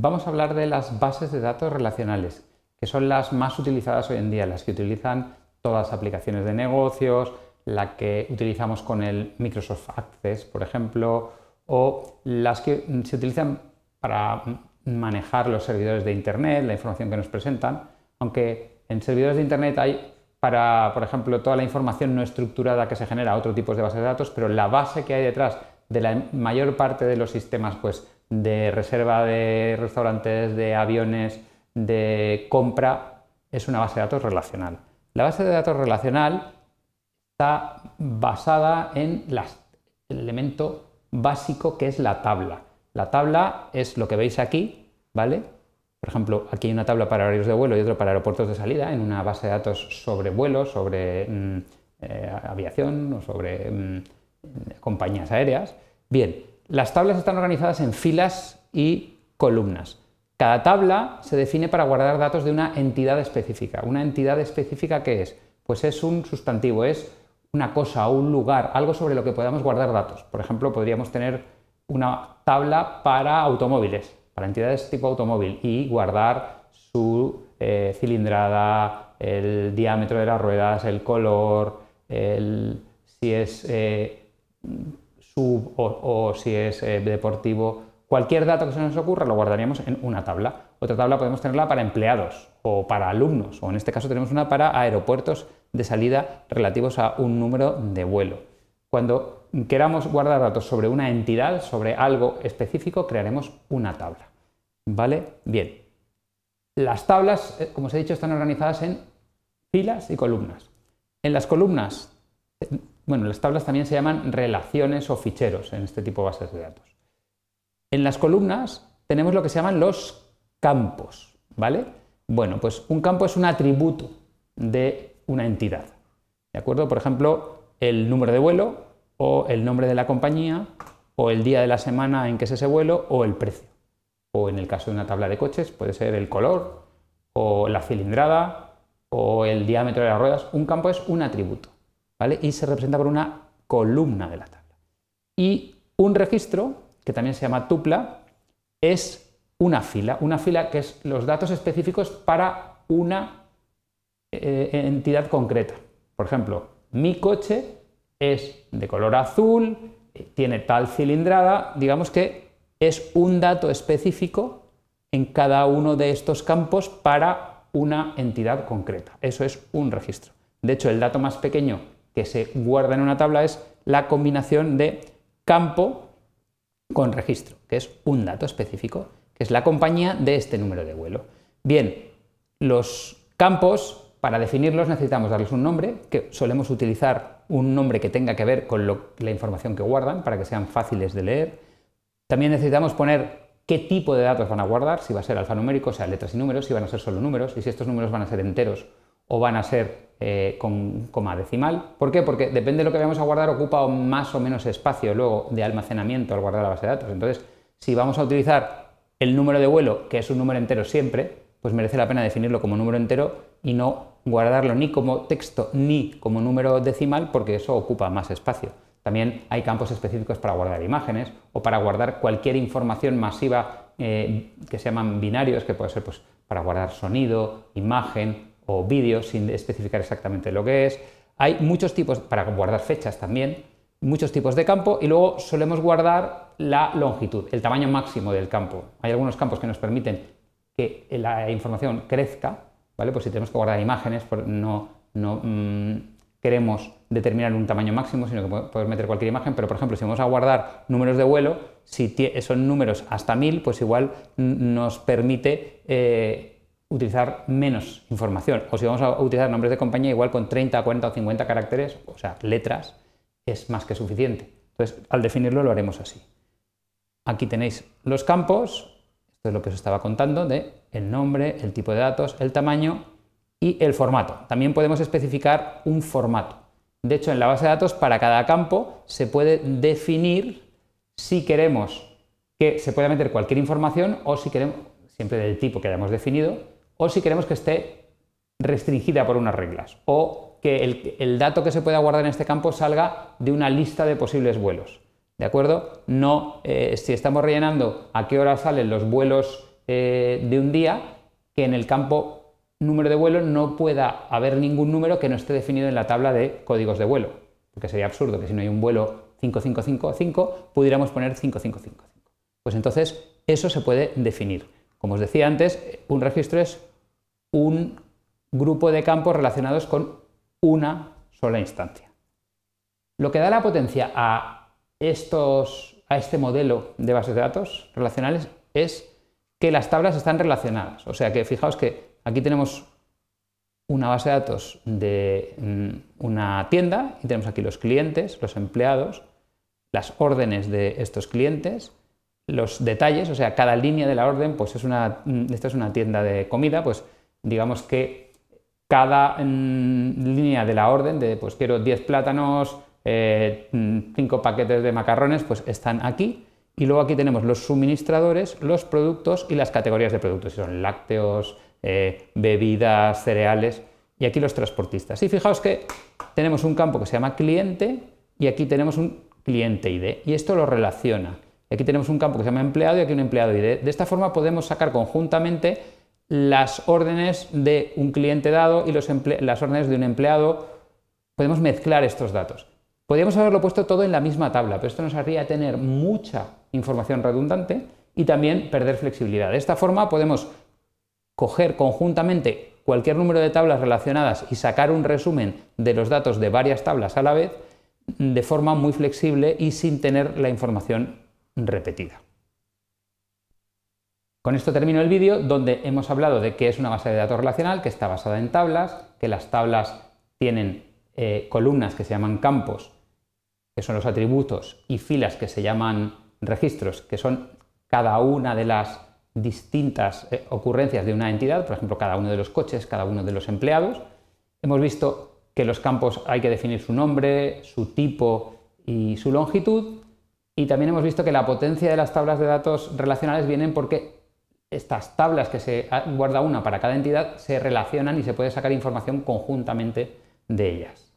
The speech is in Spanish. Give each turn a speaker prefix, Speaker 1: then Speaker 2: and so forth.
Speaker 1: Vamos a hablar de las bases de datos relacionales, que son las más utilizadas hoy en día, las que utilizan todas las aplicaciones de negocios, la que utilizamos con el Microsoft Access, por ejemplo, o las que se utilizan para manejar los servidores de Internet, la información que nos presentan, aunque en servidores de Internet hay para, por ejemplo, toda la información no estructurada que se genera otros tipos de bases de datos, pero la base que hay detrás de la mayor parte de los sistemas pues, de reserva de restaurantes, de aviones, de compra, es una base de datos relacional. La base de datos relacional está basada en el elemento básico que es la tabla. La tabla es lo que veis aquí, ¿vale? Por ejemplo, aquí hay una tabla para horarios de vuelo y otra para aeropuertos de salida en una base de datos sobre vuelos, sobre mm, eh, aviación o sobre mm, compañías aéreas. Bien, las tablas están organizadas en filas y columnas. Cada tabla se define para guardar datos de una entidad específica. ¿Una entidad específica qué es? Pues es un sustantivo, es una cosa, un lugar, algo sobre lo que podamos guardar datos. Por ejemplo, podríamos tener una tabla para automóviles, para entidades tipo automóvil, y guardar su eh, cilindrada, el diámetro de las ruedas, el color, el, si es eh, o, si es eh, deportivo. Cualquier dato que se nos ocurra lo guardaríamos en una tabla. Otra tabla podemos tenerla para empleados o para alumnos, o en este caso tenemos una para aeropuertos de salida relativos a un número de vuelo. Cuando queramos guardar datos sobre una entidad, sobre algo específico, crearemos una tabla. ¿Vale? Bien. Las tablas, eh, como os he dicho, están organizadas en filas y columnas. En las columnas bueno, las tablas también se llaman relaciones o ficheros en este tipo de bases de datos. En las columnas tenemos lo que se llaman los campos, ¿vale? Bueno, pues un campo es un atributo de una entidad, ¿de acuerdo? Por ejemplo, el número de vuelo o el nombre de la compañía o el día de la semana en que es ese vuelo o el precio. O en el caso de una tabla de coches puede ser el color o la cilindrada o el diámetro de las ruedas. Un campo es un atributo. Y se representa por una columna de la tabla. Y un registro, que también se llama tupla, es una fila, una fila que es los datos específicos para una eh, entidad concreta. Por ejemplo, mi coche es de color azul, eh, tiene tal cilindrada, digamos que es un dato específico en cada uno de estos campos para una entidad concreta. Eso es un registro. De hecho, el dato más pequeño que se guarda en una tabla es la combinación de campo con registro, que es un dato específico, que es la compañía de este número de vuelo. Bien, los campos, para definirlos necesitamos darles un nombre, que solemos utilizar un nombre que tenga que ver con la información que guardan, para que sean fáciles de leer. También necesitamos poner qué tipo de datos van a guardar, si va a ser alfanumérico, o sea, letras y números, si van a ser solo números, y si estos números van a ser enteros o van a ser eh, con coma decimal. ¿Por qué? Porque depende de lo que vayamos a guardar, ocupa más o menos espacio luego de almacenamiento al guardar la base de datos. Entonces, si vamos a utilizar el número de vuelo, que es un número entero siempre, pues merece la pena definirlo como número entero y no guardarlo ni como texto ni como número decimal porque eso ocupa más espacio. También hay campos específicos para guardar imágenes o para guardar cualquier información masiva eh, que se llaman binarios, que puede ser pues, para guardar sonido, imagen, o vídeos sin especificar exactamente lo que es. Hay muchos tipos, para guardar fechas también, muchos tipos de campo y luego solemos guardar la longitud, el tamaño máximo del campo. Hay algunos campos que nos permiten que la información crezca, ¿vale? Pues si tenemos que guardar imágenes, pues no, no mm, queremos determinar un tamaño máximo, sino que podemos meter cualquier imagen, pero por ejemplo, si vamos a guardar números de vuelo, si son números hasta 1000, pues igual nos permite... Eh, utilizar menos información. O si vamos a utilizar nombres de compañía, igual con 30, 40 o 50 caracteres, o sea, letras, es más que suficiente. Entonces, al definirlo lo haremos así. Aquí tenéis los campos, esto es lo que os estaba contando, de el nombre, el tipo de datos, el tamaño y el formato. También podemos especificar un formato. De hecho, en la base de datos, para cada campo se puede definir si queremos que se pueda meter cualquier información o si queremos, siempre del tipo que hayamos definido, o si queremos que esté restringida por unas reglas o que el, dato que se pueda guardar en este campo salga de una lista de posibles vuelos. ¿De acuerdo? No, eh, si estamos rellenando a qué hora salen los vuelos eh, de un día, que en el campo número de vuelo no pueda haber ningún número que no esté definido en la tabla de códigos de vuelo. Porque sería absurdo que si no hay un vuelo 5555, pudiéramos poner 5555. Pues entonces eso se puede definir. Como os decía antes, un registro es un grupo de campos relacionados con una sola instancia. Lo que da la potencia a, estos, a este modelo de bases de datos relacionales es que las tablas están relacionadas. O sea que fijaos que aquí tenemos una base de datos de mm, una tienda y tenemos aquí los clientes, los empleados, las órdenes de estos clientes, los detalles, o sea, cada línea de la orden, pues es una, mm, es una tienda de comida, pues digamos que cada mm, línea de la orden, de pues quiero 10 plátanos, 5 eh, mm, paquetes de macarrones, pues están aquí. Y luego aquí tenemos los suministradores, los productos y las categorías de productos, si son lácteos, eh, bebidas, cereales, y aquí los transportistas. Y fijaos que tenemos un campo que se llama cliente y aquí tenemos un cliente ID, y esto lo relaciona. Aquí tenemos un campo que se llama empleado y aquí un empleado ID. De esta forma podemos sacar conjuntamente las órdenes de un cliente dado y las órdenes de un empleado. Podemos mezclar estos datos. Podríamos haberlo puesto todo en la misma tabla, pero esto nos haría tener mucha información redundante y también perder flexibilidad. De esta forma podemos coger conjuntamente cualquier número de tablas relacionadas y sacar un resumen de los datos de varias tablas a la vez de forma muy flexible y sin tener la información repetida. Con esto termino el vídeo donde hemos hablado de qué es una base de datos relacional, que está basada en tablas, que las tablas tienen eh, columnas que se llaman campos, que son los atributos, y filas que se llaman registros, que son cada una de las distintas eh, ocurrencias de una entidad, por ejemplo, cada uno de los coches, cada uno de los empleados. Hemos visto que los campos hay que definir su nombre, su tipo y su longitud. Y también hemos visto que la potencia de las tablas de datos relacionales vienen porque estas tablas que se ah, guarda una para cada entidad se relacionan y se puede sacar información conjuntamente de ellas.